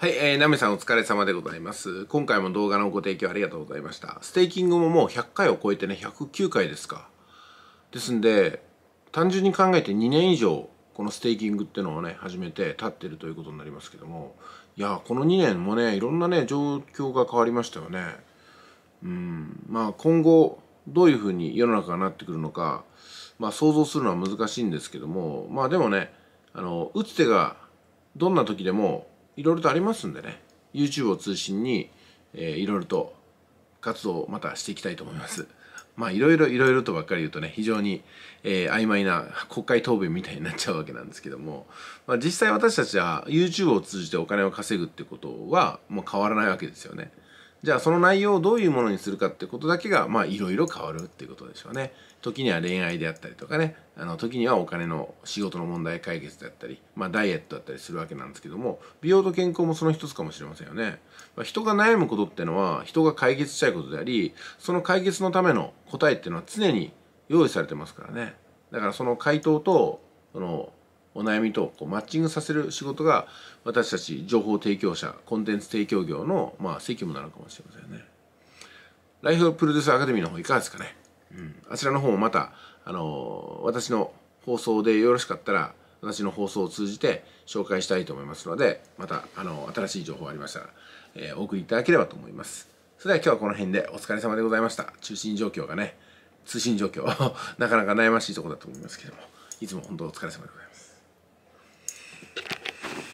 はい、えー、ナメさんお疲れ様でございます。今回も動画のご提供ありがとうございました。ステーキングももう100回を超えてね、109回ですか。ですんで、単純に考えて2年以上、このステーキングってのをね、始めて立ってるということになりますけども、いやこの2年もね、いろんなね、状況が変わりましたよね。うん、まあ今後、どういうふうに世の中がなってくるのか、まあ想像するのは難しいんですけども、まあでもね、あの、打つ手がどんな時でもいろいろとありますんでね YouTube を通信に、えー、いろいろと活動をまたしていきたいと思います。まあいろいろいろいろとばっかり言うとね非常に、えー、曖昧な国会答弁みたいになっちゃうわけなんですけども、まあ、実際私たちは YouTube を通じてお金を稼ぐってことはもう変わらないわけですよね。じゃあその内容をどういうものにするかってことだけがまあいろいろ変わるっていうことでしょうね。時には恋愛であったりとかねあの時にはお金の仕事の問題解決だったり、まあ、ダイエットだったりするわけなんですけども美容と健康もその一つかもしれませんよね、まあ、人が悩むことってのは人が解決したいことでありその解決のための答えっていうのは常に用意されてますからねだからその回答とそのお悩みとこうマッチングさせる仕事が私たち情報提供者コンテンツ提供業のまあ責務なのかもしれませんね。ライフプロデュースアカデミーの方いかがですかね、うん、あちらの方もまた、あの私の放送でよろしかったら私の放送を通じて紹介したいと思いますのでまた、あの新しい情報ありましたら、えー、お送りいただければと思います。それでは今日はこの辺でお疲れ様でございました。中心状況がね、通信状況、なかなか悩ましいところだと思いますけども、いつも本当お疲れ様でございます。